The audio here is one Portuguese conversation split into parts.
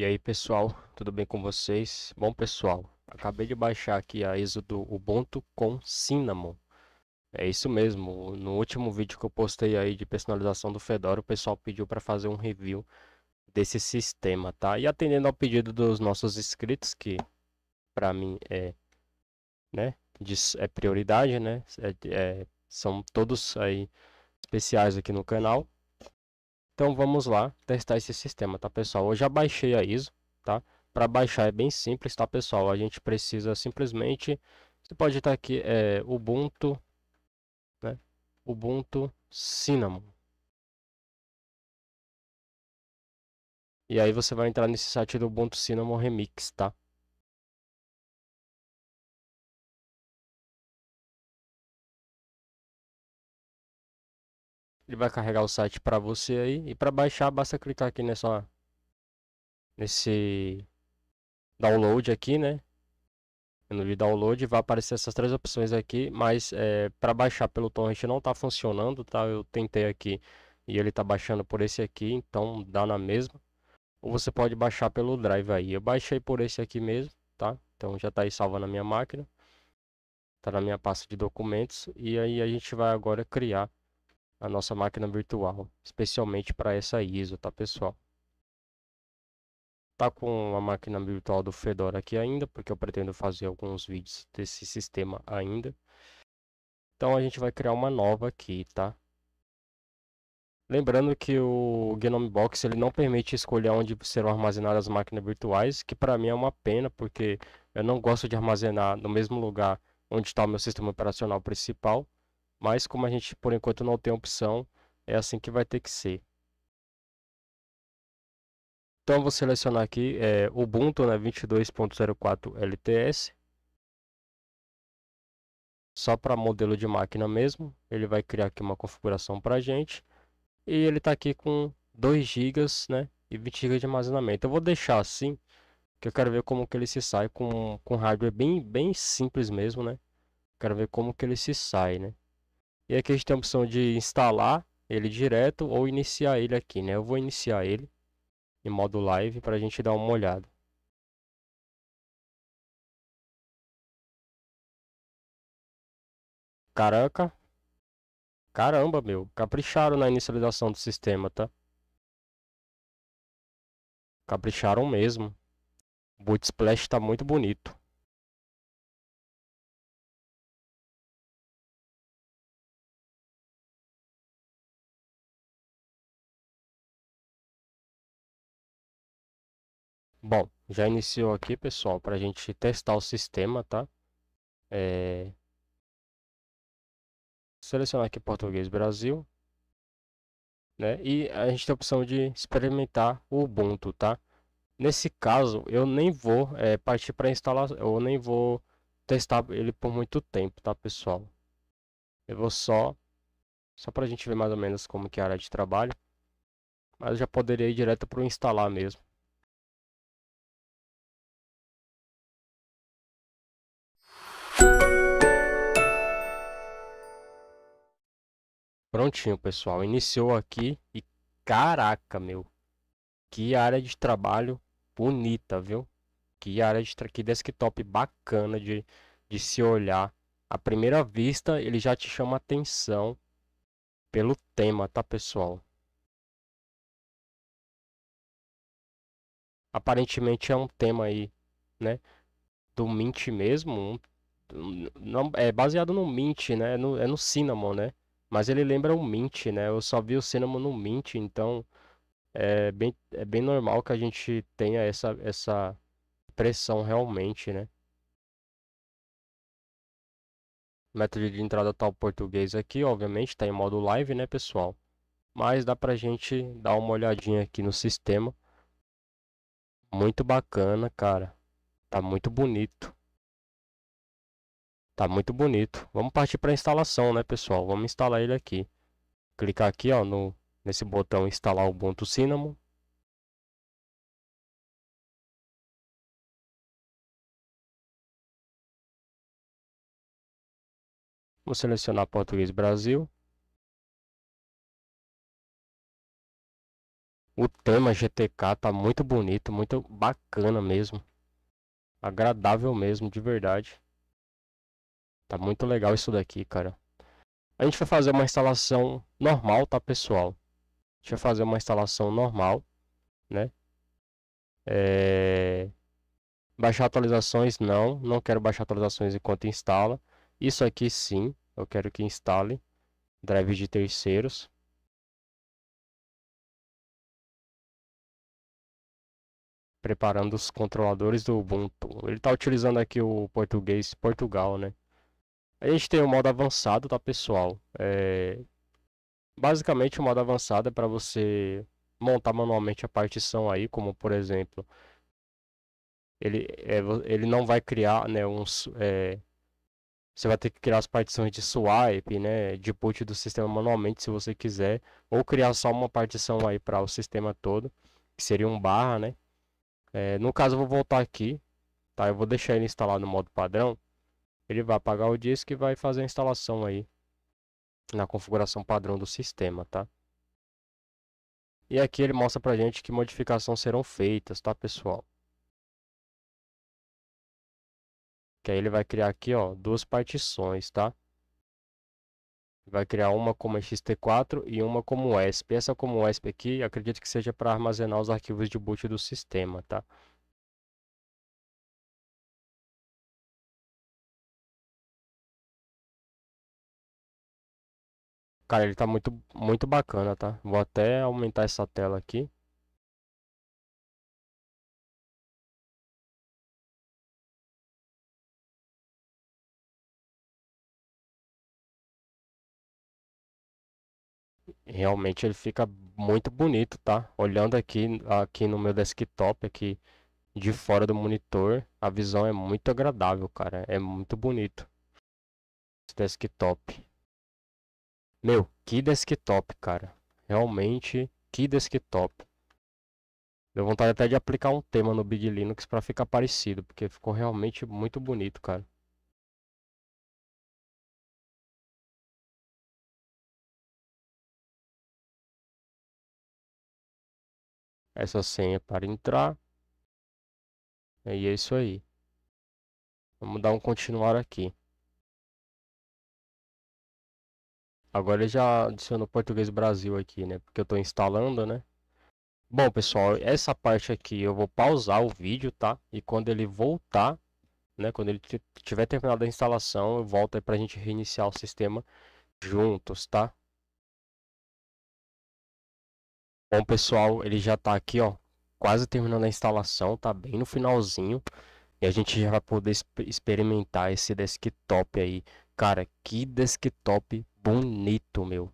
E aí pessoal, tudo bem com vocês? Bom pessoal, acabei de baixar aqui a ISO do Ubuntu com Cinnamon. É isso mesmo, no último vídeo que eu postei aí de personalização do Fedora, o pessoal pediu para fazer um review desse sistema, tá? E atendendo ao pedido dos nossos inscritos, que para mim é, né, é prioridade, né? É, é, são todos aí especiais aqui no canal. Então vamos lá testar esse sistema, tá pessoal? Eu já baixei a ISO, tá? Para baixar é bem simples, tá pessoal? A gente precisa simplesmente, você pode estar aqui, é, Ubuntu, né? Ubuntu Cinnamon. E aí você vai entrar nesse site do Ubuntu Cinnamon Remix, tá? Ele vai carregar o site para você aí. E para baixar, basta clicar aqui nessa, nesse download aqui, né? No download vai aparecer essas três opções aqui, mas é, para baixar pelo torrent não está funcionando, tá? Eu tentei aqui e ele está baixando por esse aqui, então dá na mesma. Ou você pode baixar pelo drive aí. Eu baixei por esse aqui mesmo, tá? Então já está aí salva na minha máquina. Está na minha pasta de documentos. E aí a gente vai agora criar a nossa máquina virtual, especialmente para essa ISO, tá pessoal? Tá com a máquina virtual do Fedora aqui ainda, porque eu pretendo fazer alguns vídeos desse sistema ainda. Então a gente vai criar uma nova aqui, tá? Lembrando que o Gnome Box ele não permite escolher onde serão armazenadas as máquinas virtuais, que para mim é uma pena, porque eu não gosto de armazenar no mesmo lugar onde está o meu sistema operacional principal. Mas como a gente por enquanto não tem opção, é assim que vai ter que ser. Então vou selecionar aqui é, Ubuntu né, 22.04 LTS. Só para modelo de máquina mesmo. Ele vai criar aqui uma configuração para a gente. E ele está aqui com 2 GB né, e 20 GB de armazenamento. Eu vou deixar assim, que eu quero ver como que ele se sai com, com hardware bem, bem simples mesmo. Né? Quero ver como que ele se sai. Né? E aqui a gente tem a opção de instalar ele direto ou iniciar ele aqui, né? Eu vou iniciar ele em modo live para a gente dar uma olhada. Caraca. Caramba, meu. Capricharam na inicialização do sistema, tá? Capricharam mesmo. O boot splash tá muito bonito. Bom, já iniciou aqui, pessoal, para a gente testar o sistema, tá? É... Selecionar aqui Português Brasil. Né? E a gente tem a opção de experimentar o Ubuntu, tá? Nesse caso, eu nem vou é, partir para instalar eu nem vou testar ele por muito tempo, tá, pessoal? Eu vou só, só para a gente ver mais ou menos como que é a área de trabalho. Mas já poderia ir direto para o instalar mesmo. Prontinho, pessoal. Iniciou aqui e caraca, meu. Que área de trabalho bonita, viu? Que área de que desktop bacana de, de se olhar. À primeira vista, ele já te chama atenção pelo tema, tá, pessoal? Aparentemente é um tema aí, né? Do Mint mesmo. Um, não, é baseado no Mint, né? no, é no Cinnamon, né? Mas ele lembra o Mint, né? Eu só vi o Cinnamon no Mint, então é bem, é bem normal que a gente tenha essa, essa pressão realmente, né? Método de entrada tá o português aqui, obviamente, tá em modo live, né, pessoal? Mas dá pra gente dar uma olhadinha aqui no sistema. Muito bacana, cara. Tá muito bonito. Tá muito bonito. Vamos partir para instalação, né, pessoal? Vamos instalar ele aqui. Clicar aqui, ó, no nesse botão instalar o Ubuntu Cinnamon. Vou selecionar Português Brasil. O tema GTK tá muito bonito, muito bacana mesmo. Agradável mesmo, de verdade. Tá muito legal isso daqui, cara. A gente vai fazer uma instalação normal, tá, pessoal? A gente vai fazer uma instalação normal, né? É... Baixar atualizações, não. Não quero baixar atualizações enquanto instala. Isso aqui, sim. Eu quero que instale drives de terceiros. preparando os controladores do Ubuntu. Ele está utilizando aqui o português Portugal, né? A gente tem o modo avançado, tá, pessoal? É... Basicamente, o modo avançado é para você montar manualmente a partição aí, como por exemplo, ele, é, ele não vai criar, né, uns, é... Você vai ter que criar as partições de swipe, né, de put do sistema manualmente, se você quiser, ou criar só uma partição aí para o sistema todo, que seria um barra, né? É, no caso, eu vou voltar aqui, tá? Eu vou deixar ele instalado no modo padrão ele vai apagar o disco e vai fazer a instalação aí na configuração padrão do sistema, tá? E aqui ele mostra pra gente que modificações serão feitas, tá pessoal? Que aí ele vai criar aqui, ó, duas partições, tá? Vai criar uma como é XT4 e uma como ESP. Essa como ESP aqui, acredito que seja para armazenar os arquivos de boot do sistema, tá? Cara, ele tá muito, muito bacana, tá? Vou até aumentar essa tela aqui. Realmente ele fica muito bonito, tá? Olhando aqui, aqui no meu desktop, aqui de fora do monitor, a visão é muito agradável, cara. É muito bonito. Esse desktop. Meu, que desktop, cara. Realmente, que desktop. Deu vontade até de aplicar um tema no Big Linux para ficar parecido, porque ficou realmente muito bonito, cara. Essa senha para entrar. E é isso aí. Vamos dar um continuar aqui. Agora ele já adicionou português Brasil aqui, né? Porque eu estou instalando, né? Bom, pessoal, essa parte aqui eu vou pausar o vídeo, tá? E quando ele voltar, né? Quando ele tiver terminado a instalação, eu volto aí pra gente reiniciar o sistema juntos, tá? Bom, pessoal, ele já está aqui, ó. Quase terminando a instalação, tá bem no finalzinho. E a gente já vai poder exp experimentar esse desktop aí. Cara, que desktop bonito, meu.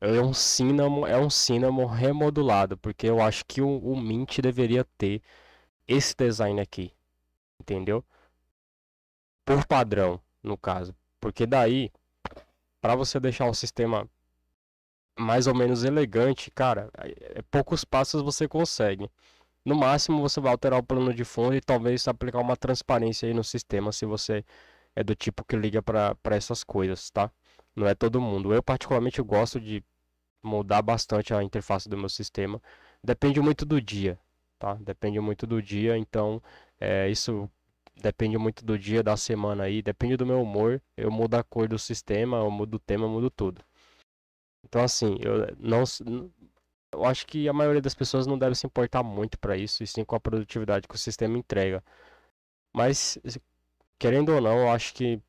É um cinnamon, é um cinnamon remodulado, porque eu acho que o, o Mint deveria ter esse design aqui, entendeu? Por padrão, no caso, porque daí para você deixar o sistema mais ou menos elegante, cara, é, é poucos passos você consegue. No máximo você vai alterar o plano de fundo e talvez aplicar uma transparência aí no sistema se você é do tipo que liga para essas coisas, tá? Não é todo mundo. Eu, particularmente, gosto de mudar bastante a interface do meu sistema. Depende muito do dia, tá? Depende muito do dia, então é, isso depende muito do dia, da semana aí, depende do meu humor. Eu mudo a cor do sistema, eu mudo o tema, eu mudo tudo. Então, assim, eu não. Eu acho que a maioria das pessoas não deve se importar muito para isso, e sim com a produtividade que o sistema entrega. Mas, querendo ou não, eu acho que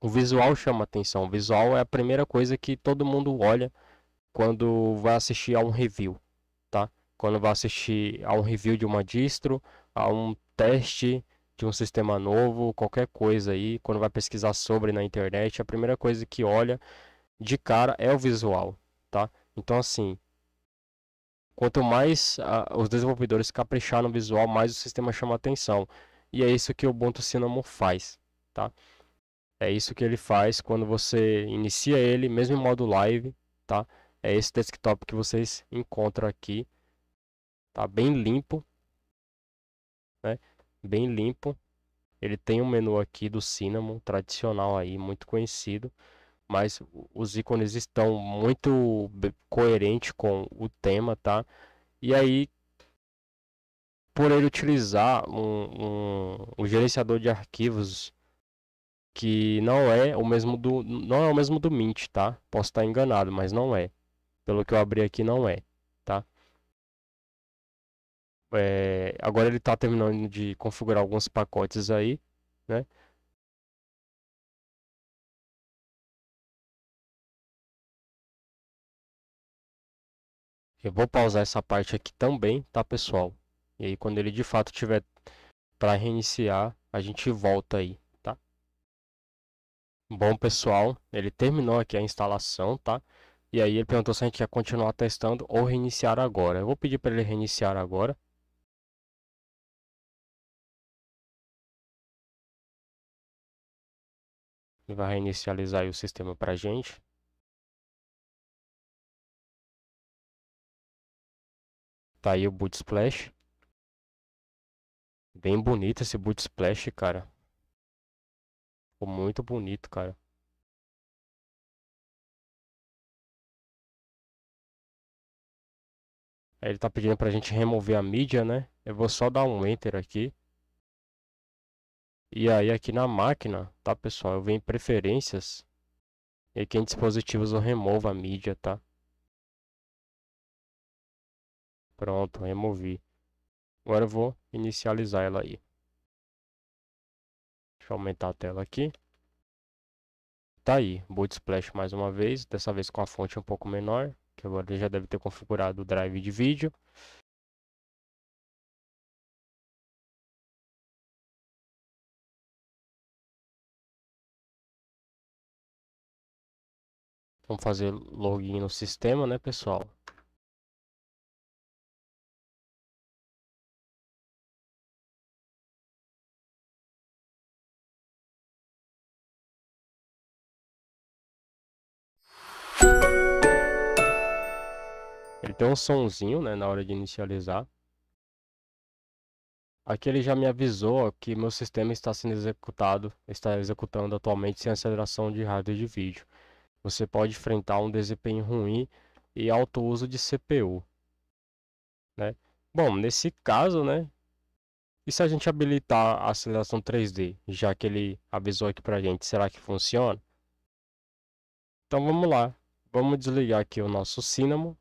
o visual chama atenção. O visual é a primeira coisa que todo mundo olha quando vai assistir a um review, tá? Quando vai assistir a um review de uma distro, a um teste de um sistema novo, qualquer coisa aí, quando vai pesquisar sobre na internet, a primeira coisa que olha de cara é o visual, tá? Então assim, quanto mais uh, os desenvolvedores caprichar no visual, mais o sistema chama atenção. E é isso que o Ubuntu Cinnamon faz, tá? É isso que ele faz quando você inicia ele, mesmo em modo live, tá? É esse desktop que vocês encontram aqui. Tá bem limpo, né? Bem limpo. Ele tem um menu aqui do Cinnamon, tradicional aí, muito conhecido. Mas os ícones estão muito coerentes com o tema, tá? E aí, por ele utilizar um, um, um gerenciador de arquivos que não é o mesmo do não é o mesmo do Mint, tá? Posso estar enganado, mas não é. Pelo que eu abri aqui não é, tá? É, agora ele está terminando de configurar alguns pacotes aí, né? Eu vou pausar essa parte aqui também, tá, pessoal? E aí quando ele de fato tiver para reiniciar, a gente volta aí. Bom, pessoal, ele terminou aqui a instalação, tá? E aí ele perguntou se a gente quer continuar testando ou reiniciar agora. Eu vou pedir para ele reiniciar agora. Ele vai reinicializar o sistema para a gente. Tá aí o boot splash. Bem bonito esse boot splash, cara. Ficou muito bonito, cara. ele tá pedindo pra gente remover a mídia, né? Eu vou só dar um enter aqui. E aí aqui na máquina, tá pessoal? Eu venho em preferências. E aqui em dispositivos eu removo a mídia, tá? Pronto, removi. Agora eu vou inicializar ela aí. Deixa eu aumentar a tela aqui. Tá aí, boot splash mais uma vez, dessa vez com a fonte um pouco menor, que agora ele já deve ter configurado o drive de vídeo. Vamos fazer login no sistema, né, pessoal? tem então, um sonzinho, né, na hora de inicializar. Aqui ele já me avisou que meu sistema está sendo executado, está executando atualmente sem aceleração de hardware de vídeo. Você pode enfrentar um desempenho ruim e alto uso de CPU. Né? Bom, nesse caso, né? E se a gente habilitar a aceleração 3D, já que ele avisou aqui pra gente, será que funciona? Então vamos lá, vamos desligar aqui o nosso cinema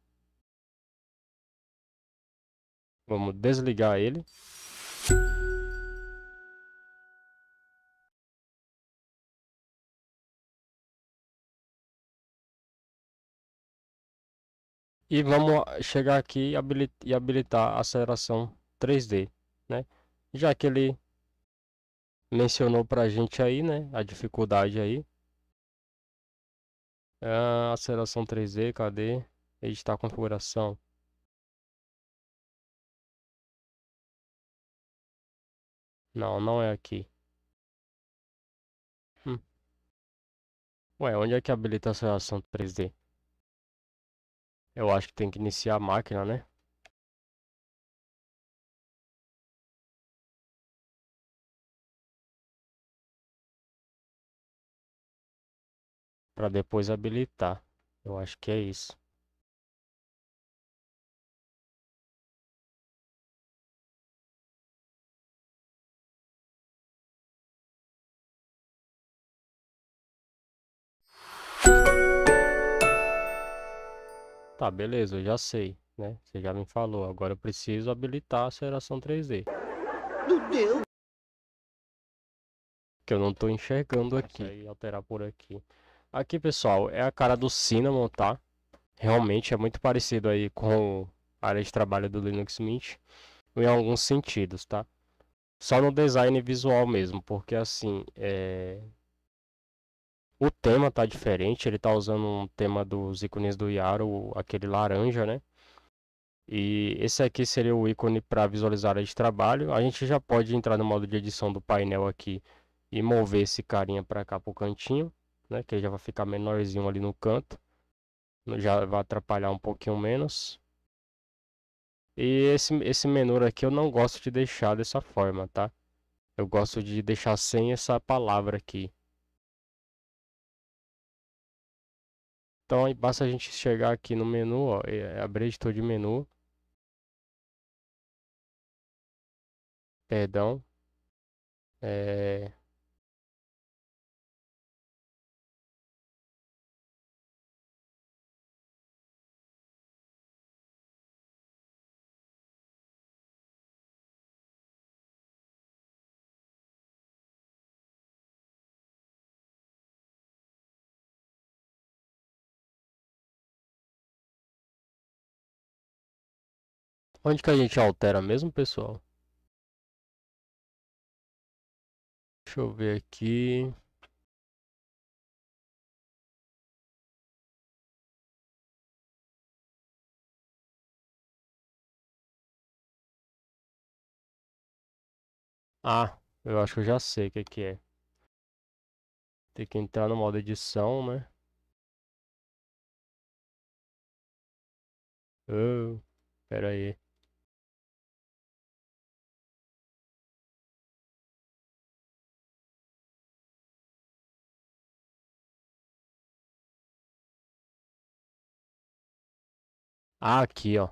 Vamos desligar ele. E vamos chegar aqui e habilitar a aceleração 3D, né? Já que ele mencionou pra gente aí, né? A dificuldade aí. Ah, aceleração 3D, cadê? Editar configuração. Não, não é aqui. Hum. Ué, onde é que habilita a aceleração 3D? Eu acho que tem que iniciar a máquina, né? Para depois habilitar. Eu acho que é isso. Tá, beleza, eu já sei, né? Você já me falou. Agora eu preciso habilitar a aceleração 3D. Meu Deus! Que eu não tô enxergando aqui. E alterar por aqui. Aqui, pessoal, é a cara do Cinnamon, tá? Realmente é muito parecido aí com a área de trabalho do Linux Mint. Em alguns sentidos, tá? Só no design visual mesmo, porque assim, é... O tema tá diferente, ele tá usando um tema dos ícones do Yaro, aquele laranja, né? E esse aqui seria o ícone para visualizar a área de trabalho. A gente já pode entrar no modo de edição do painel aqui e mover esse carinha para cá para o cantinho, né? Que ele já vai ficar menorzinho ali no canto. Já vai atrapalhar um pouquinho menos. E esse, esse menu aqui eu não gosto de deixar dessa forma, tá? Eu gosto de deixar sem essa palavra aqui. Então aí basta a gente chegar aqui no menu, ó, é, é abrir editor de menu. Perdão. É... Onde que a gente altera mesmo, pessoal? Deixa eu ver aqui. Ah, eu acho que eu já sei o que, que é. Tem que entrar no modo edição, né? Oh, pera aí. Ah, aqui, ó.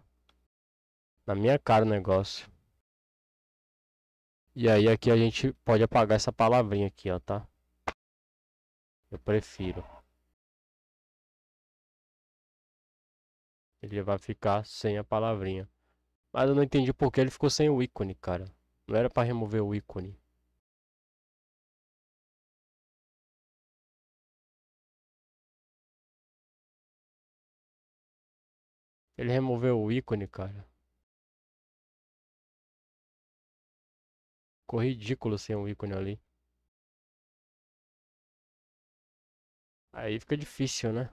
Na minha cara o negócio. E aí aqui a gente pode apagar essa palavrinha aqui, ó, tá? Eu prefiro. Ele vai ficar sem a palavrinha. Mas eu não entendi porque ele ficou sem o ícone, cara. Não era pra remover o ícone. Ele removeu o ícone, cara. Ficou ridículo sem um ícone ali. Aí fica difícil, né?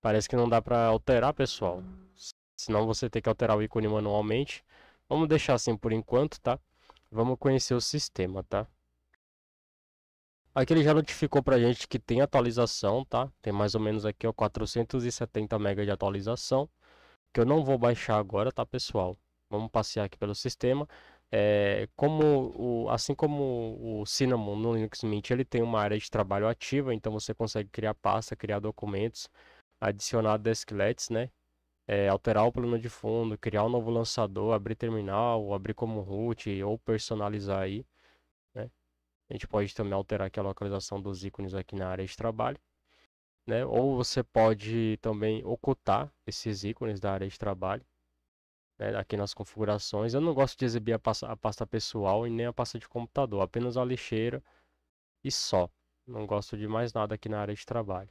Parece que não dá pra alterar, pessoal. Senão você tem que alterar o ícone manualmente. Vamos deixar assim por enquanto, tá? Vamos conhecer o sistema, tá? Aqui ele já notificou pra gente que tem atualização, tá? Tem mais ou menos aqui, ó, 470 MB de atualização. Que eu não vou baixar agora, tá, pessoal? Vamos passear aqui pelo sistema. É, como o, assim como o Cinnamon no Linux Mint, ele tem uma área de trabalho ativa, então você consegue criar pasta, criar documentos, adicionar desklets, né? É, alterar o plano de fundo, criar um novo lançador, abrir terminal, abrir como root ou personalizar aí. A gente pode também alterar aqui a localização dos ícones aqui na área de trabalho. Né? Ou você pode também ocultar esses ícones da área de trabalho. Né? Aqui nas configurações. Eu não gosto de exibir a pasta, a pasta pessoal e nem a pasta de computador. Apenas a lixeira e só. Não gosto de mais nada aqui na área de trabalho.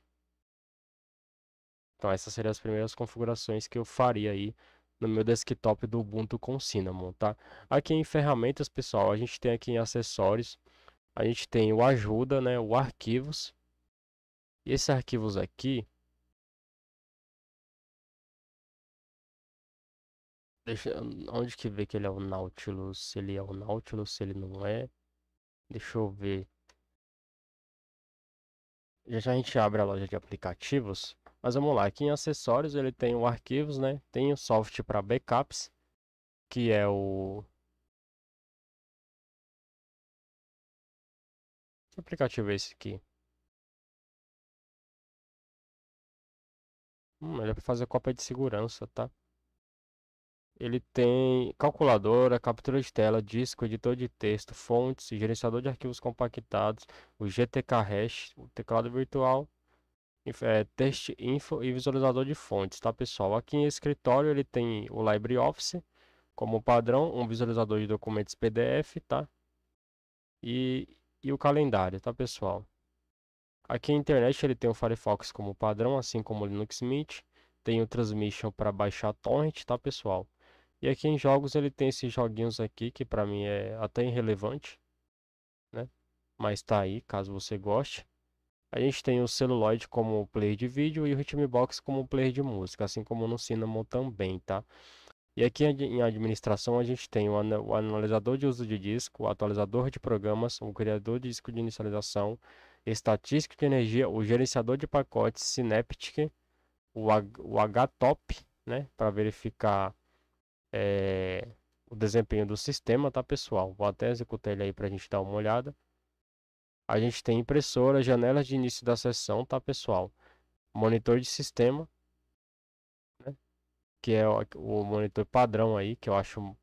Então essas seriam as primeiras configurações que eu faria aí no meu desktop do Ubuntu com Cinnamon, tá? Aqui em ferramentas, pessoal, a gente tem aqui em acessórios a gente tem o ajuda, né, o arquivos. E esses arquivos aqui, Deixa, onde que vê que ele é o Nautilus? Se ele é o Nautilus, se ele não é. Deixa eu ver. Já já a gente abre a loja de aplicativos. Mas vamos lá, aqui em acessórios ele tem o arquivos, né? Tem o software para backups, que é o Que aplicativo é esse aqui? Hum, ele é para fazer cópia de segurança, tá? Ele tem calculadora, captura de tela, disco, editor de texto, fontes, gerenciador de arquivos compactados, o GTK Hash, o teclado virtual, é, teste info e visualizador de fontes, tá pessoal? Aqui em escritório ele tem o LibreOffice como padrão, um visualizador de documentos PDF, tá? E e o calendário, tá pessoal? Aqui a internet ele tem o Firefox como padrão, assim como o Linux Mint. Tem o Transmission para baixar torrent, tá pessoal? E aqui em jogos ele tem esses joguinhos aqui, que para mim é até irrelevante, né? Mas tá aí, caso você goste. A gente tem o Celuloid como player de vídeo e o Rhythmbox como player de música, assim como no Cinnamon também, tá? E aqui em administração a gente tem o, analisador de uso de disco, o atualizador de programas, o criador de disco de inicialização, estatística de energia, o gerenciador de pacotes Synaptic, o, o HTOP, né, para verificar é, o desempenho do sistema, tá pessoal? Vou até executar ele aí para a gente dar uma olhada. A gente tem impressora, janelas de início da sessão, tá pessoal? Monitor de sistema, que é o monitor padrão aí, que eu acho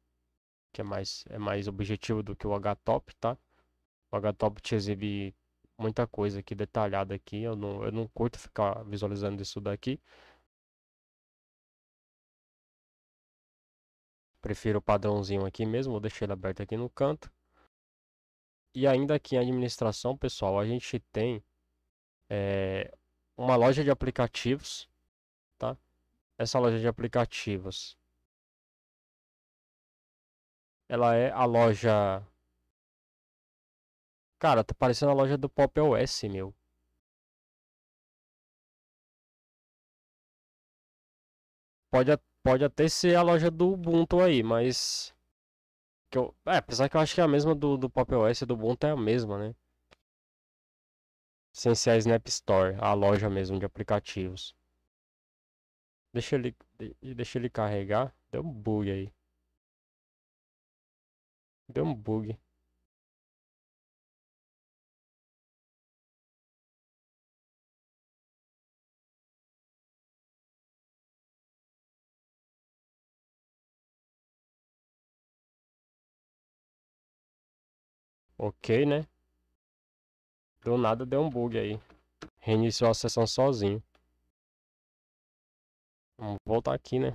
que é mais, é mais objetivo do que o HTOP, tá? O HTOP te exibe muita coisa aqui detalhada aqui, eu não, eu não curto ficar visualizando isso daqui. Prefiro o padrãozinho aqui mesmo, vou deixar ele aberto aqui no canto. E ainda aqui em administração, pessoal, a gente tem é, uma loja de aplicativos, tá? essa loja de aplicativos. Ela é a loja. Cara, tá parecendo a loja do Pop OS, meu. Pode, pode até ser a loja do Ubuntu aí, mas. Que eu, é, apesar que eu acho que é a mesma do, do Pop OS e do Ubuntu é a mesma, né? Sem ser a Snap Store, a loja mesmo de aplicativos. Deixa ele, deixa ele carregar. Deu um bug aí. Deu um bug. Ok, né? Do nada deu um bug aí. Reiniciou a sessão sozinho. Vamos voltar aqui, né?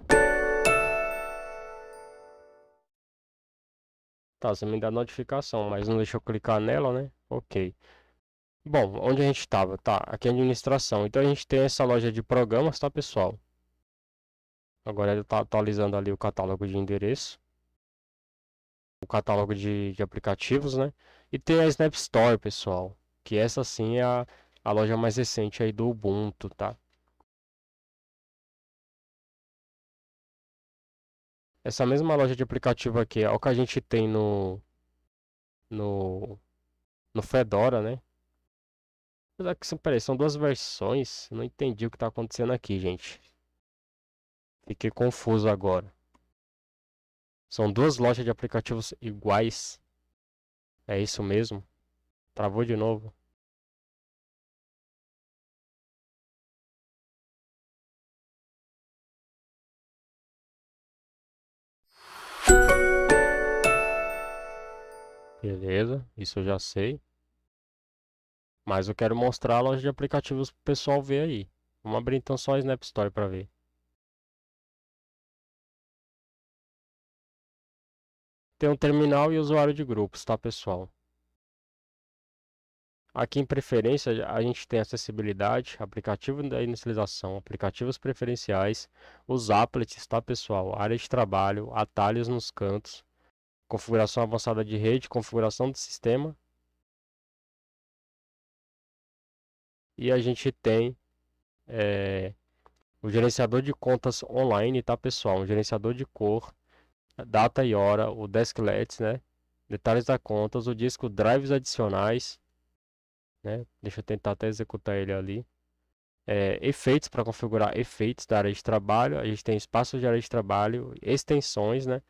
Tá, você me dá notificação, mas não deixa eu clicar nela, né? Ok. Bom, onde a gente estava? Tá, aqui é administração. Então a gente tem essa loja de programas, tá, pessoal? Agora ele está atualizando ali o catálogo de endereço. O catálogo de, de aplicativos, né? E tem a Snap Store, pessoal. Que essa sim é a, a loja mais recente aí do Ubuntu, tá? Essa mesma loja de aplicativo aqui é o que a gente tem no. No. No Fedora, né? que são, peraí, são duas versões. Não entendi o que tá acontecendo aqui, gente. Fiquei confuso agora. São duas lojas de aplicativos iguais. É isso mesmo? Travou de novo. Beleza, isso eu já sei. Mas eu quero mostrar a loja de aplicativos pro pessoal ver aí. Vamos abrir então só a Snap Store para ver. Tem um terminal e usuário de grupos, tá pessoal? Aqui em preferência, a gente tem acessibilidade, aplicativo da inicialização, aplicativos preferenciais, os applets, tá pessoal? Área de trabalho, atalhos nos cantos, configuração avançada de rede, configuração do sistema. E a gente tem é, o gerenciador de contas online, tá pessoal? Um gerenciador de cor, data e hora, o desklets, né? Detalhes da contas, o disco, drives adicionais né? Deixa eu tentar até executar ele ali. É, efeitos para configurar efeitos da área de trabalho. A gente tem espaço de área de trabalho, extensões, né?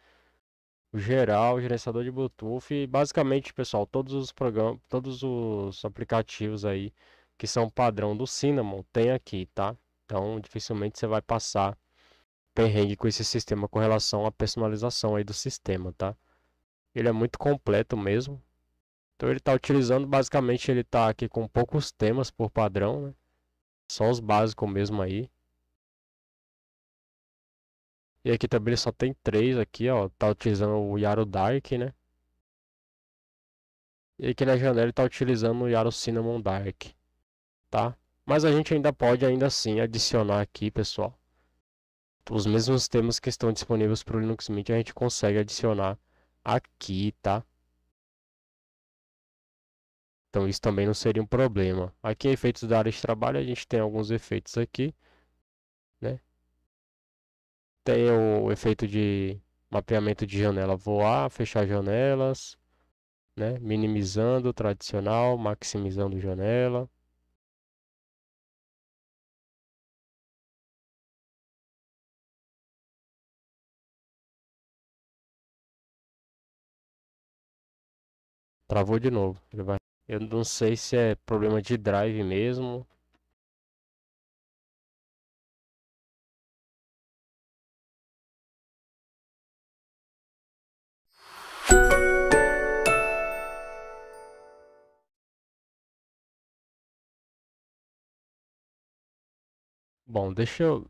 geral, gerenciador de Bluetooth. E basicamente, pessoal, todos os programas, todos os aplicativos aí que são padrão do Cinnamon tem aqui, tá? Então, dificilmente você vai passar perrengue com esse sistema com relação à personalização aí do sistema, tá? Ele é muito completo mesmo. Então ele está utilizando, basicamente, ele está aqui com poucos temas por padrão, né? Só os básicos mesmo aí. E aqui também ele só tem três aqui, ó. Tá utilizando o Yaro Dark, né? E aqui na janela ele tá utilizando o Yaro Cinnamon Dark, tá? Mas a gente ainda pode, ainda assim, adicionar aqui, pessoal. Os mesmos temas que estão disponíveis para o Linux Mint a gente consegue adicionar aqui, tá? Então isso também não seria um problema. Aqui em é efeitos da área de trabalho a gente tem alguns efeitos aqui. Né? Tem o efeito de mapeamento de janela voar, fechar janelas, né? minimizando tradicional, maximizando janela. Travou de novo. Ele vai eu não sei se é problema de drive mesmo. Bom, deixa eu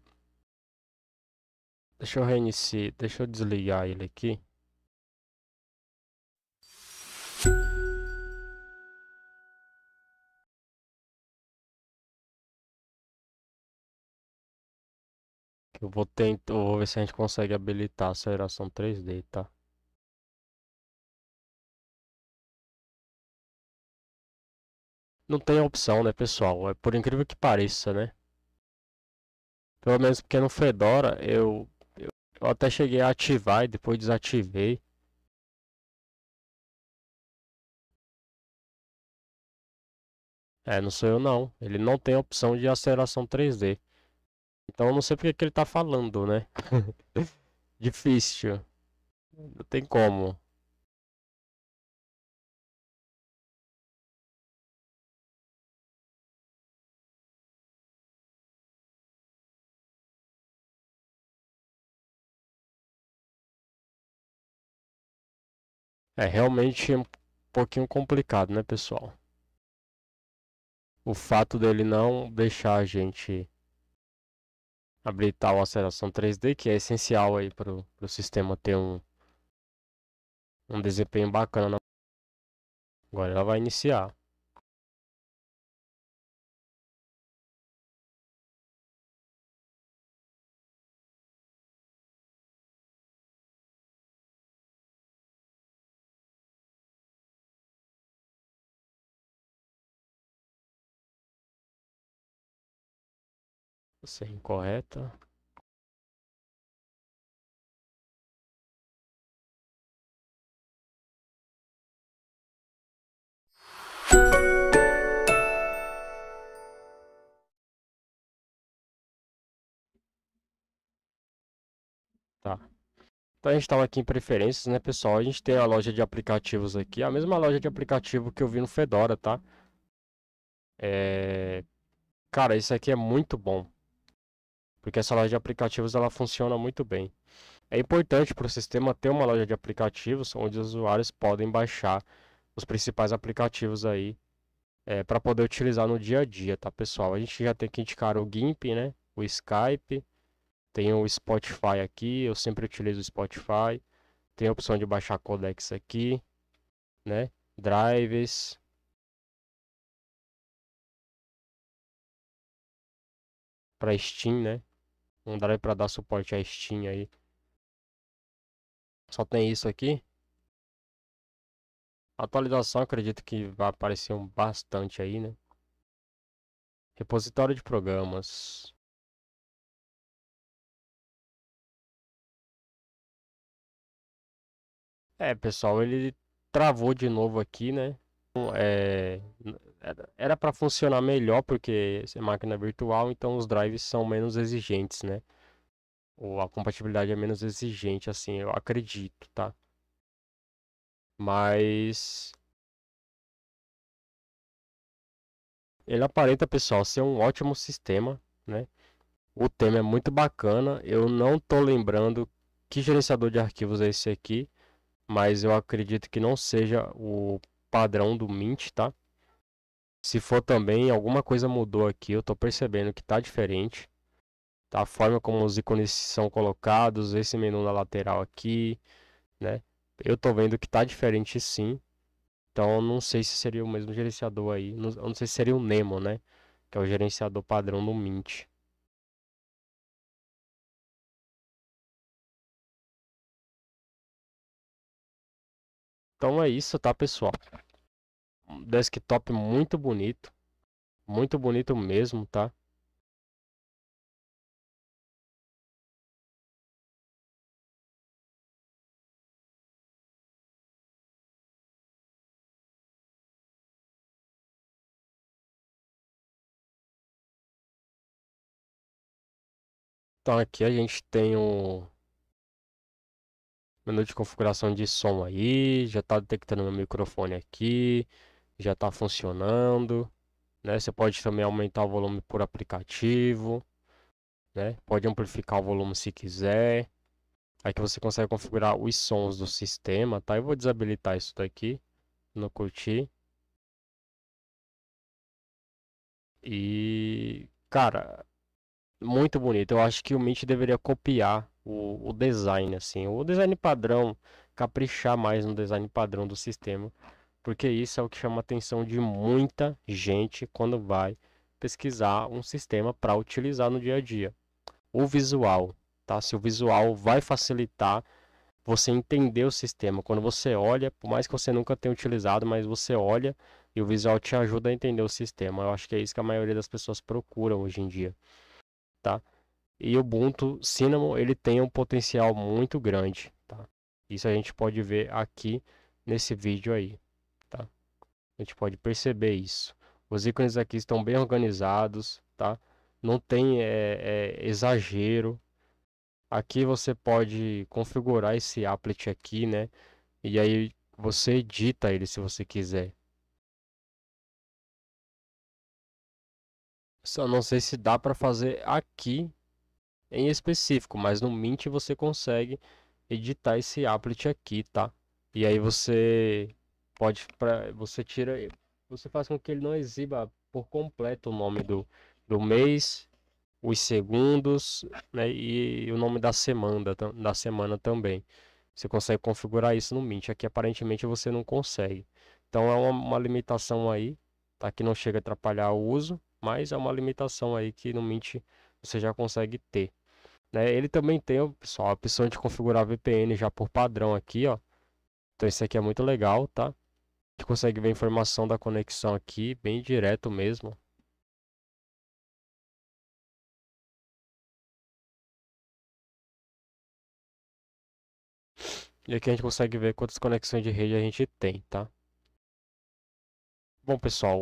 Deixa eu reiniciar, deixa eu desligar ele aqui. Eu vou tentar, vou ver se a gente consegue habilitar a aceleração 3D, tá? Não tem opção, né, pessoal? É por incrível que pareça, né? Pelo menos porque no Fedora eu, eu, eu até cheguei a ativar e depois desativei. É, não sou eu não. Ele não tem opção de aceleração 3D. Então eu não sei porque que ele tá falando, né? Difícil. Não tem como. É realmente um pouquinho complicado, né, pessoal? O fato dele não deixar a gente habilitar o aceleração 3D, que é essencial aí para o sistema ter um, um desempenho bacana. Agora ela vai iniciar. ser é incorreta Tá. Então a gente estava aqui em preferências, né, pessoal? A gente tem a loja de aplicativos aqui, a mesma loja de aplicativo que eu vi no Fedora, tá? É... Cara, isso aqui é muito bom porque essa loja de aplicativos ela funciona muito bem. É importante para o sistema ter uma loja de aplicativos onde os usuários podem baixar os principais aplicativos aí é, eh, para poder utilizar no dia a dia, tá pessoal? A gente já tem que indicar o GIMP, né? O Skype, tem o Spotify aqui, eu sempre utilizo o Spotify, tem a opção de baixar codecs aqui, né? Drives, para Steam, né? um drive para dar suporte à Steam aí. Só tem isso aqui. Atualização, acredito que vai aparecer um bastante aí, né? Repositório de programas. É, pessoal, ele travou de novo aqui, né? É, era para funcionar melhor, porque é máquina virtual, então os drives são menos exigentes, né? Ou a compatibilidade é menos exigente, assim, eu acredito, tá? Mas. Ele aparenta, pessoal, ser um ótimo sistema, né? O tema é muito bacana. Eu não tô lembrando que gerenciador de arquivos é esse aqui, mas eu acredito que não seja o padrão do Mint, tá? Se for também, alguma coisa mudou aqui, eu estou percebendo que está diferente. Tá? A forma como os ícones são colocados, esse menu na lateral aqui, né? Eu estou vendo que está diferente sim. Então, não sei se seria o mesmo gerenciador aí. Não, não sei se seria o Nemo, né? Que é o gerenciador padrão do Mint. Então é isso, tá, pessoal? desktop muito bonito. Muito bonito mesmo, tá? Então aqui a gente tem o menu de configuração de som aí, já está detectando meu microfone aqui, já está funcionando. Né? Você pode também aumentar o volume por aplicativo. Né? Pode amplificar o volume se quiser. Aqui você consegue configurar os sons do sistema, tá? Eu vou desabilitar isso daqui, no curtir. E, cara, muito bonito. Eu acho que o Mint deveria copiar o, o design, assim. O design padrão, caprichar mais no design padrão do sistema porque isso é o que chama a atenção de muita gente quando vai pesquisar um sistema para utilizar no dia a dia. O visual, tá? Se o visual vai facilitar você entender o sistema. Quando você olha, por mais que você nunca tenha utilizado, mas você olha e o visual te ajuda a entender o sistema. Eu acho que é isso que a maioria das pessoas procura hoje em dia, tá? E o Ubuntu Cinnamon, ele tem um potencial muito grande, tá? Isso a gente pode ver aqui nesse vídeo aí. A gente pode perceber isso. Os ícones aqui estão bem organizados, tá? Não tem é, é, exagero. Aqui você pode configurar esse applet aqui, né? E aí você edita ele se você quiser. Só não sei se dá para fazer aqui em específico, mas no Mint você consegue editar esse applet aqui, tá? E aí você pode para você tira você faz com que ele não exiba por completo o nome do, do mês, os segundos né, e o nome da semana, da semana também. Você consegue configurar isso no Mint. Aqui aparentemente você não consegue. Então é uma, uma limitação aí, tá? Que não chega a atrapalhar o uso, mas é uma limitação aí que no Mint você já consegue ter. Né? Ele também tem, pessoal, a opção de configurar VPN já por padrão aqui, ó. Então isso aqui é muito legal, tá? gente consegue ver a informação da conexão aqui, bem direto mesmo. E aqui a gente consegue ver quantas conexões de rede a gente tem, tá? Bom, pessoal,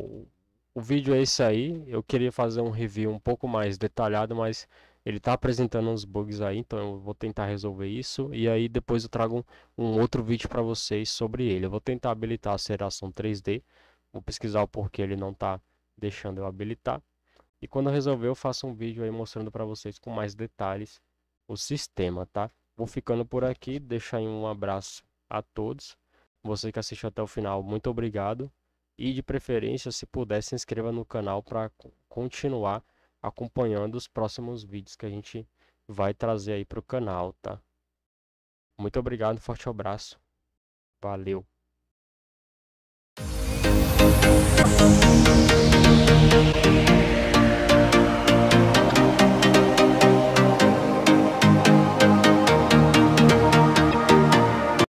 o vídeo é esse aí. Eu queria fazer um review um pouco mais detalhado, mas ele tá apresentando uns bugs aí, então eu vou tentar resolver isso. E aí depois eu trago um, um outro vídeo para vocês sobre ele. Eu vou tentar habilitar a aceleração 3D. Vou pesquisar o porquê ele não tá deixando eu habilitar. E quando eu resolver eu faço um vídeo aí mostrando para vocês com mais detalhes o sistema, tá? Vou ficando por aqui, deixar um abraço a todos. Você que assistiu até o final, muito obrigado. E de preferência, se puder, se inscreva no canal para continuar acompanhando os próximos vídeos que a gente vai trazer aí para o canal, tá? Muito obrigado, forte abraço, valeu!